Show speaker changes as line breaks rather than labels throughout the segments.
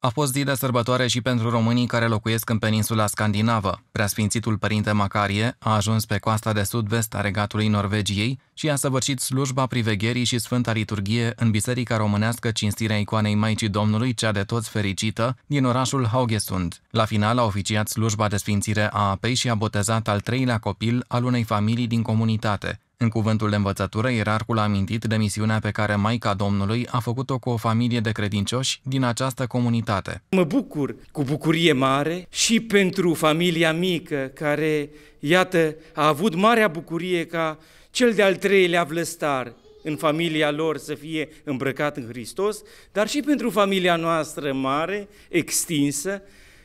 A fost zi de sărbătoare și pentru românii care locuiesc în peninsula scandinavă. Preasfințitul Părinte Macarie a ajuns pe coasta de sud-vest a regatului Norvegiei și a săvârșit slujba privegherii și Sfânta Liturghie în Biserica Românească Cinstirea Icoanei Maicii Domnului, cea de toți fericită, din orașul Haugesund. La final a oficiat slujba de sfințire a apei și a botezat al treilea copil al unei familii din comunitate. În cuvântul de învățătură, ierarhul a amintit de misiunea pe care Maica Domnului a făcut-o cu o familie de credincioși din această comunitate.
Mă bucur cu bucurie mare și pentru familia mică care, iată, a avut marea bucurie ca cel de-al treilea vlăstar în familia lor să fie îmbrăcat în Hristos, dar și pentru familia noastră mare, extinsă,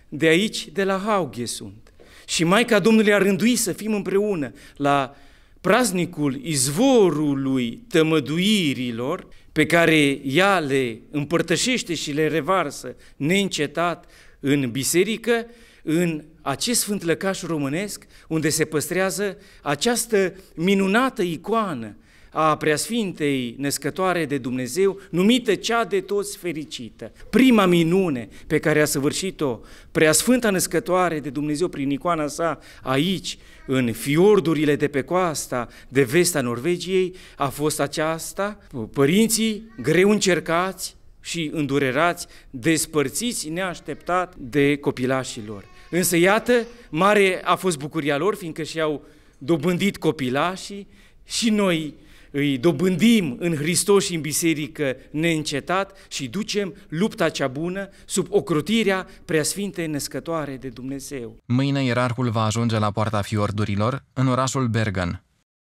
de aici, de la Haughe sunt. Și Maica Domnului a rânduit să fim împreună la praznicul izvorului tămăduirilor pe care ea le împărtășește și le revarsă neîncetat în biserică, în acest sfânt lăcaș românesc unde se păstrează această minunată icoană a preasfintei nescătoare de Dumnezeu, numită cea de toți fericită. Prima minune pe care a săvârșit-o preasfânta nescătoare de Dumnezeu prin icoana sa aici, în fiordurile de pe coasta de vest a Norvegiei, a fost aceasta. Părinții greu încercați și îndurerați, despărțiți neașteptat de copilașilor. Însă iată, mare a fost bucuria lor, fiindcă și-au dobândit copilașii și noi îi dobândim în Hristos și în biserică neîncetat și ducem lupta cea bună sub ocrotirea preasfintei născătoare de Dumnezeu.
Mâine ierarhul va ajunge la poarta fiordurilor, în orașul Bergen,